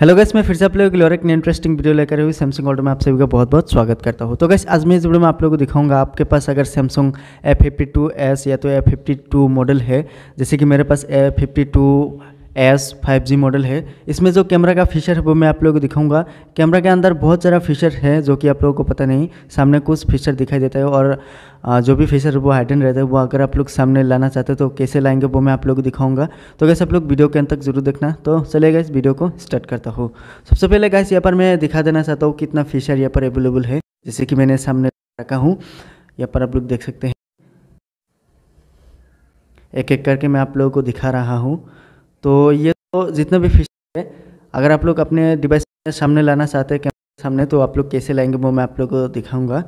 hello guys मैं फिर से आप लोगों के और एक इंटरेस्टिंग वीडियो लेकर हुई सैमसंग ऑर्डर में आप सभी का बहुत बहुत स्वागत करता हूँ तो गैस आज मैं इस वीडियो में आप लोगों को दिखाऊंगा आपके पास अगर Samsung A fifty two s या तो ए फिफ्टी टू मॉडल है जैसे कि मेरे पास A fifty two s five G model है इसमें जो कैमरा का फीचर है वो मैं आप लोगों को दिखाऊंगा कैमरा के अंदर बहुत सारा फीचर है जो कि आप लोगों को पता नहीं सामने कुछ फीचर दिखाई देता है और जो भी फीचर वो हाइडन रहता है वो अगर आप लोग सामने लाना चाहते हो तो कैसे लाएंगे वो मैं आप लोगों को दिखाऊंगा तो कैसे आप लोग वीडियो के अंत तक जरूर देखना तो चलेगा इस वीडियो को स्टार्ट करता हूँ सबसे पहले गैस यहाँ पर मैं दिखा देना चाहता हूँ कितना फीचर यहाँ पर अवेलेबल है जैसे कि मैंने सामने रखा हूँ यहाँ पर आप लोग देख सकते हैं एक एक करके मैं आप लोगों को दिखा रहा हूँ तो ये तो जितना भी फीचर है अगर आप लोग अपने डिवाइस सामने लाना चाहते हैं कैमरा सामने तो आप लोग कैसे लाएंगे वो मैं आप लोग को दिखाऊंगा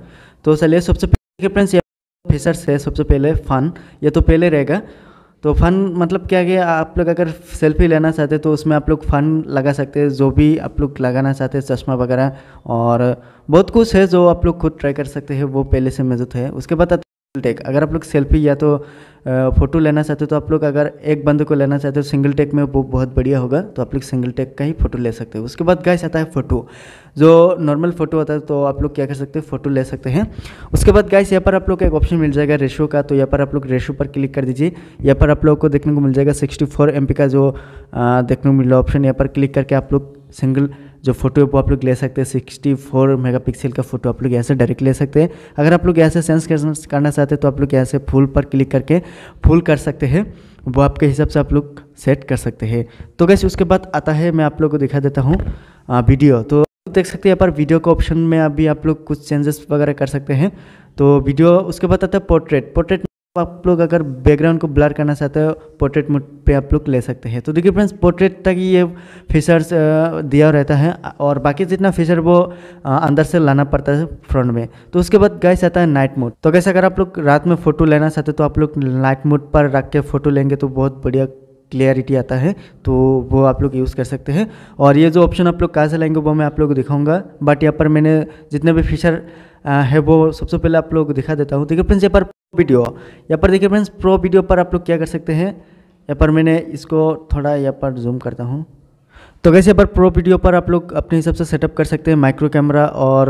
तो चलिए सबसे पहले फ्रेंड्स ये फीचर्स है सबसे पहले फ़न ये तो पहले रहेगा तो फ़न मतलब क्या कि आप लोग अगर सेल्फी लेना चाहते तो उसमें आप लोग फ़न लगा सकते हैं जो भी आप लोग लगाना चाहते हैं चश्मा वगैरह और बहुत कुछ है जो आप लोग खुद ट्राई कर सकते हैं वो पहले से मौजूद है उसके बाद टेक अगर आप लोग सेल्फी या तो फ़ोटो लेना चाहते हो तो आप लोग अगर एक बंद को लेना चाहते हो सिंगल टेक में वो बहुत बढ़िया होगा तो आप लोग सिंगल टेक का ही फ़ोटो ले सकते हो उसके बाद गैस आता है फ़ोटो जो नॉर्मल फ़ोटो होता है तो आप लोग क्या कर सकते हैं फ़ोटो ले सकते हैं उसके बाद गैस यहाँ पर आप लोग का एक ऑप्शन मिल जाएगा रेशो का तो यहाँ पर आप लोग रेशो पर क्लिक कर दीजिए यहाँ पर आप लोग को देखने को मिल जाएगा सिक्सटी फोर एम पी का जो देखने को मिल रहा ऑप्शन यहाँ पर क्लिक करके आप लोग सिंगल जो फोटो वो आप लोग ले सकते हैं सिक्सटी फोर मेगा पिक्सल का फोटो आप लोग यहाँ से डायरेक्ट ले सकते हैं अगर आप लोग यहाँ से सेंस करना चाहते हैं तो आप लोग यहाँ से फुल पर क्लिक करके फुल कर सकते हैं वो आपके हिसाब से आप लोग सेट कर सकते हैं तो कैसे उसके बाद आता है मैं आप लोग को दिखा देता हूँ वीडियो तो देख सकते हैं यहाँ पर वीडियो के ऑप्शन में अभी आप लोग कुछ चेंजेस वगैरह कर सकते हैं तो वीडियो उसके बाद आता है पोर्ट्रेट पोर्ट्रेट तो आप लोग अगर बैकग्राउंड को ब्लर करना चाहते हो पोर्ट्रेट मोड पे आप लोग ले सकते हैं तो देखिए फ्रेंड्स पोर्ट्रेट तक ये फीचर्स दिया रहता है और बाकी जितना फीचर वो अंदर से लाना पड़ता है फ्रंट में तो उसके बाद गैस आता है नाइट मोड तो गैस अगर आप लोग रात में फ़ोटो लेना चाहते हो तो आप लोग नाइट मोड पर रख के फ़ोटो लेंगे तो बहुत बढ़िया क्लियरिटी आता है तो वो आप लोग यूज़ कर सकते हैं और ये जो ऑप्शन आप लोग कहाँ से लाएंगे वो मैं आप लोग को दिखाऊंगा बट यहाँ पर मैंने जितने भी फीचर है वो सबसे पहले आप लोग को दिखा देता हूँ देखिए फ्रेंड्स यहाँ पर प्रो वीडियो यहाँ पर देखिए फ्रेंड्स प्रो वीडियो पर आप लोग क्या कर सकते हैं यहाँ पर मैंने इसको थोड़ा यहाँ पर जूम करता हूँ तो कैसे पर प्रो वीडियो पर आप लोग अपने हिसाब से सेटअप कर सकते हैं माइक्रो कैमरा और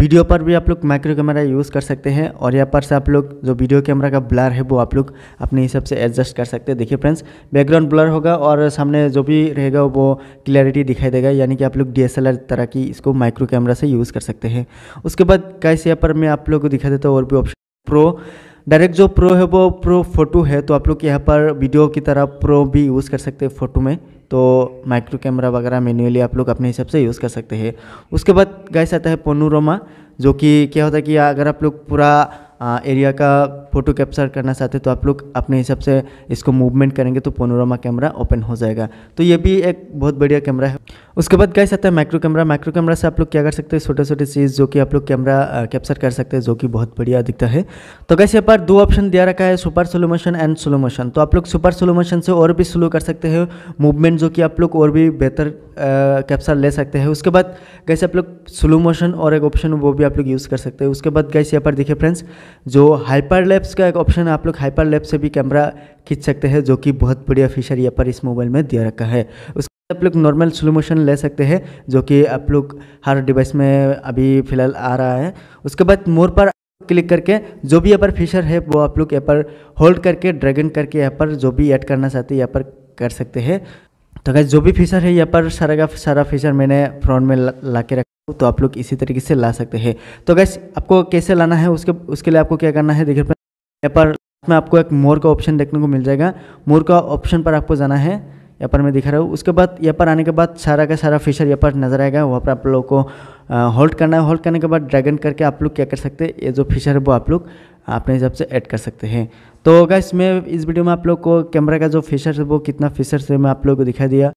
वीडियो पर भी आप लोग माइक्रो कैमरा यूज़ कर सकते हैं और यहाँ पर से आप लोग जो वीडियो कैमरा का ब्लर है वो आप लोग अपने हिसाब से एडजस्ट कर सकते हैं देखिए फ्रेंड्स बैकग्राउंड ब्लर होगा और सामने जो भी रहेगा वो क्लैरिटी दिखाई देगा यानी कि आप लोग डी तरह की इसको माइक्रो कैमरा से यूज़ कर सकते हैं उसके बाद कैसे यहाँ पर मैं आप लोग को दिखा देता हूँ और भी ऑप्शन प्रो डायरेक्ट जो प्रो है वो प्रो फोटो है तो आप लोग यहाँ पर वीडियो की तरह प्रो भी यूज़ कर सकते हैं फ़ोटो में तो माइक्रो कैमरा वगैरह मैन्युअली आप लोग अपने हिसाब से यूज़ कर सकते हैं उसके बाद गैस आता है पोनोरोमा जो कि क्या होता है कि अगर आप लोग पूरा एरिया का फ़ोटो कैप्चर करना चाहते हैं तो आप लोग अपने हिसाब से इसको मूवमेंट करेंगे तो पोनोरामा कैमरा ओपन हो जाएगा तो ये भी एक बहुत बढ़िया कैमरा है उसके बाद गैस आता है माइक्रो कैमरा माइक्रो कैमरा से आप लोग क्या कर सकते हैं छोटे छोटे चीज़ जो कि आप लोग कैमरा कैप्चर कर सकते हैं जो कि बहुत बढ़िया दिखता है तो कैसे यहाँ पर दो ऑप्शन दिया रखा है super slow motion and slow motion तो आप लोग सुपर स्लो मोशन से और भी स्लो कर सकते हैं मूवमेंट जो कि आप लोग और भी बेहतर कैप्चर ले सकते हैं उसके बाद कैसे आप लोग स्लो मोशन और एक ऑप्शन वो भी आप लोग यूज़ कर सकते हैं उसके बाद कैसे यहाँ पर देखिए फ्रेंड्स जो हाइपर लेप्स का एक ऑप्शन है आप लोग हाइपर लेप से भी कैमरा खींच सकते हैं जो कि बहुत बढ़िया फीचर यहाँ पर इस मोबाइल में दिया रखा है बाद आप लोग नॉर्मल स्लो मोशन ले सकते हैं जो कि आप लोग हर डिवाइस में अभी फ़िलहाल आ रहा है उसके बाद मोर पर क्लिक करके जो भी यहाँ पर फीचर है वो आप लोग यहाँ पर होल्ड करके ड्रैगन करके यहाँ पर जो भी ऐड करना चाहते हैं यहाँ पर कर सकते हैं तो अगर जो भी फीचर है यहाँ पर सारा का सारा फीचर मैंने फ्रंट में ला के रख तो आप लोग इसी तरीके से ला सकते हैं तो गैस आपको कैसे लाना है उसके उसके लिए आपको क्या करना है देखिए यहाँ पर मैं आपको एक मोर का ऑप्शन देखने को मिल जाएगा मोर का ऑप्शन पर आपको जाना है यहाँ पर मैं दिखा रहा हूँ उसके बाद यहाँ पर आने के बाद सारा का सारा फीचर यहाँ पर नज़र आएगा वहाँ पर आप लोगों को होल्ड करना है होल्ड करने के बाद ड्रैगन करके आप लोग क्या कर सकते हैं ये जो फीचर है वो आप लोग अपने हिसाब से ऐड कर सकते हैं तो गैस मैं इस वीडियो में आप लोग को कैमरा का जो फीचर है वो कितना फीचर है मैं आप लोग को दिखा दिया